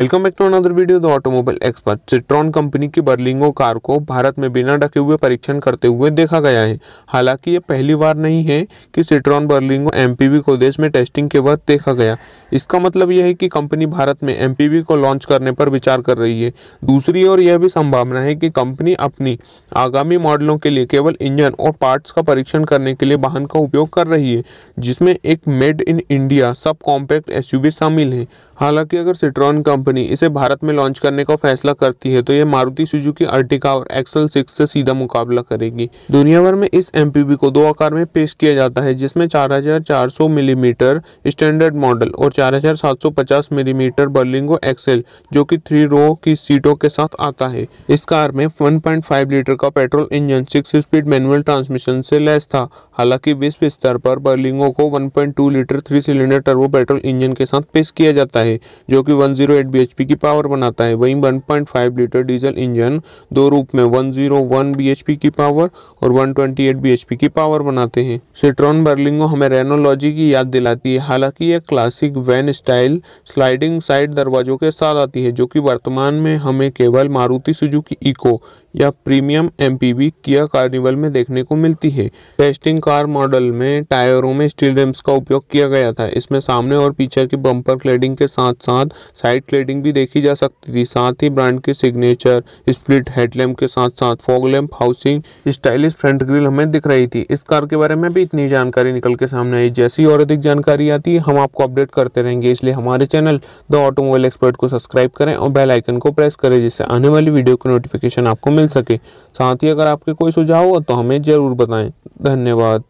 welcome back to another video the automobile expert Citroen company की Berlingo car को भारत में बिना ढके हुए परीक्षण करते हुए देखा गया है हालांकि ये पहली बार नहीं है कि सिट्रॉन बर्लिंगो एमपीवी को देश में टेस्टिंग के वक्त देखा गया इसका मतलब यह है कि कंपनी भारत में एमपीवी को लॉन्च करने पर विचार कर रही है दूसरी ओर यह भी संभावना है कि कंपनी अपनी आगामी मॉडलों के लिए केवल इंजन और पार्ट्स का परीक्षण करने के लिए वाहन का उपयोग कर रही है जिसमें एक made in India sub compact एस शामिल है हालांकि अगर सिट्रॉन कंपनी कंपनी इसे भारत में लॉन्च करने का फैसला करती है तो यह मारुति सुजुकी अर्टिका और एक्सल सिक्स से सीधा मुकाबला करेगी दुनिया भर में इस एम को दो आकार में पेश किया जाता है जिसमें 4400 मिलीमीटर स्टैंडर्ड मॉडल और 4750 मिलीमीटर बर्लिंगो एक्सेल जो कि थ्री रो की सीटों के साथ आता है इस कार में 1.5 लीटर का petrol engine six speed manual transmission से लैस था हालांकि विश्व स्तर पर बर्लिंगो को 1.2 litre three cylinder turbo petrol engine के साथ पेश किया जाता है जो कि 108 bhp की पावर बनाता है वहीं 1.5 लीटर डीजल इंजन दो रूप में 101 bhp की पावर और 128 bhp की पावर बनाते हैं सिट्रॉन बर्लिंगो हमें रेनोलॉजी की याद दिलाती है हालांकि यह classic van style sliding side दरवाजों के साथ आती है जो कि वर्तमान में हमें केवल मारुति सुजुकी इको या प्रीमियम एमपीवी किया कार्निवल में देखने को मिलती है टेस्टिंग कार मॉडल में टायरों में स्टील रिम्स का उपयोग किया गया था इसमें सामने और पीछे की बम्पर क्लेडिंग के साथ साथ साइड क्लेडिंग भी देखी जा सकती थी साथ ही ब्रांड के सिग्नेचर स्प्लिट हेडलैम्प के साथ साथ fog lamp housing stylish front grill हमें दिख रही थी इस कार के बारे में भी इतनी जानकारी निकल के सामने आई जैसी और अधिक जानकारी आती है हम आपको अपडेट करते रहेंगे इसलिए हमारे चैनल द ऑटोमोबाइल एक्सपर्ट को सब्सक्राइब करें और बेल आइकन को प्रेस करें जिससे आने वाली वीडियो की नोटिफिकेशन आपको मिल मिल सके साथ ही अगर आपके कोई सुझाव हो तो हमें ज़रूर बताएं धन्यवाद